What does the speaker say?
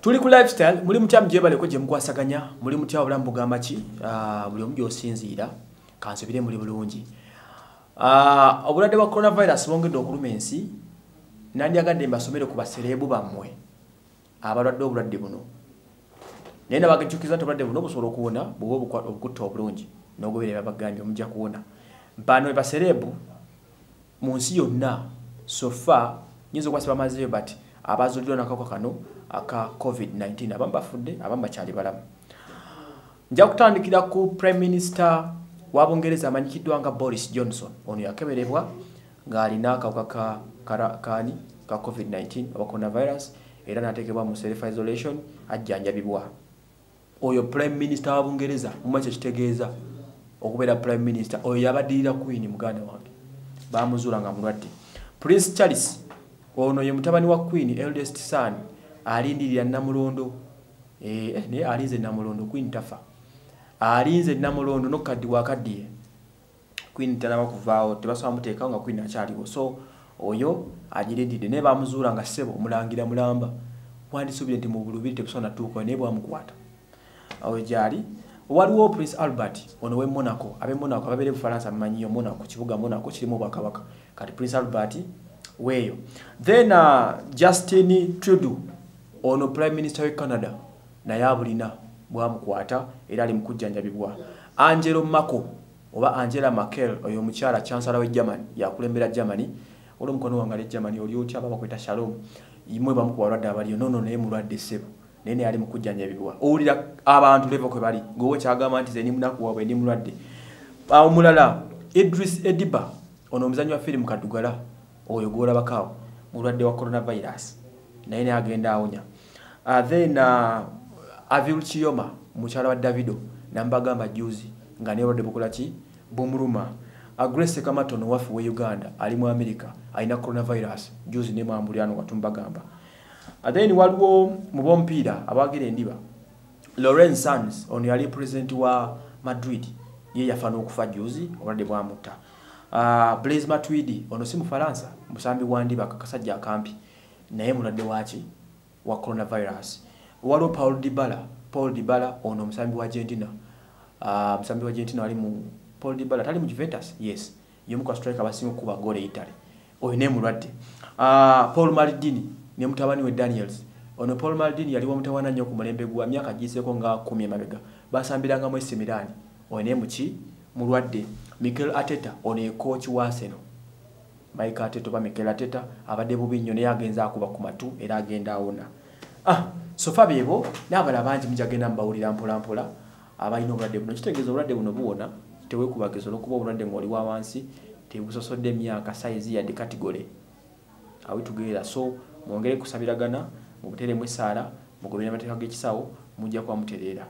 tuli ku lifestyle muli mutya mujebaleko gye mukwasaganya muli mutya obulamu bugamba ki ah, buli omu gyosinziira kansubire muli bulungi ah, obulwadde bwa coronavirus bongedde okuluma ensi nandyagadde mbasomere ku baserebu bammwe abalwadde obulwadde buno naye nabakijukiza nti obulwadde buno busobola okuwona bwuba obukutta obulungi n'ogoberera babagambye omujja kuwona bano e baserebu mu nsi yonna sofa nyinza okubasa bamazeyo bati abazuddwa nakako kano aka covid-19 abamu bafudde abamu bakyali balamu nja kutandikira ku prime minister wa bungereza amanyikiddwa nga boris johnson ono yakeberebwa ng'alina akawuka kaani ka covid-19 oba coronavirus era n'ateekebwa mu self isolation ajjanjabibwa oyo prime minister wa bungereza mumanyi kyekitegeeza okubeera prime minister oyo yabadirira queen muganda wange bamuzuula nga mulwadde prince charles ono ye mutabani wa queen eldest son alindirira namulondo eh, eh ne alize namulondo queen tafa alize namulondo nokadi wakadi queen tanaba kuvao tebasoba muteka nga queen achaliwo so oyo ajiridide ne bamuzura nga sebo mulangira mulamba wandi subye ndi mubulubiri tebasona tuko ne bwamukwata awe jali waliwo prince albert ono we monaco abe monaco abere mu faransa mmanyiyo monaco kibuga monaco kirimu bwakabaka kati prince albert weyo then uh, justin trudeau ono prime minister we canada naye abulina bwamukwata era ali mukujjanjabibwa angelo mako oba angela makel oyo omukyala chansala wegermany yakulembera germany olomukono wange ali e germany oli otya babakweta shalom mwe bamukuba olwadde abaliyo nono naye mulwadde sebo naye naye ali mukujjanjabibwa owulira abantu leva kwe bali gowe kyagamba nti zenimunakuwabwe ndi mulwadde omulala idris ediba ono omuzanyi wa firimu kadugala oyo gwolabakaawo mulwadde wa coronavirus naye naye agenda awonya uh, then uh, avil kiyoma mukyala wa davido nambagamba juzi nga naye obulwadde bukola ki bumuluma agrese kamatono waffe we uganda ali mu america alina coronavirus juzi ne mwambulyano watumbagamba uh, then waliwo mubomupiira abagira endiba lauren sans ono yali president wa madrid ye yafaana okufa juzi obulwadde bwamutta uh, Blaise Matuidi ono si mu Faransa musambi wandi bakakasajja akampi naye mulwadde waki wa coronavirus waliwo Paul Dybala Paul Dybala ono musambi wa Argentina uh, musambi wa Argentina wali mu Paul Dybala tali mu Juventus yes yomu kwa striker basimu kuba gole Italy oyo naye mulwadde uh, Paul Maldini ne mutabani we Daniels ono Paul Maldini yaliwo mutawana nnyo ku mulembe gwa miaka giseko nga 10 mabega basambiranga mu Milan oyo naye muki mulwadde mikel ateta ono ekooki waseno mike ateta oba mikel ateta abadde bubi nnyo naye agenza akuba ku matu era agenda awona ah sofa beebo naabala bangi mujja genda mbawulira mpolampola abalina obulwadde buno kitegeeza obulwadde buno buwona tewekubagezo olwokuba obulwadde ngaoli wa wansi tebusosodde emyaka sayizi yadde katigole awe tugeera so mwongere kusabiragana mubuteremu essaala mugobere amateeka g'ekisawo mujja kuba mutereera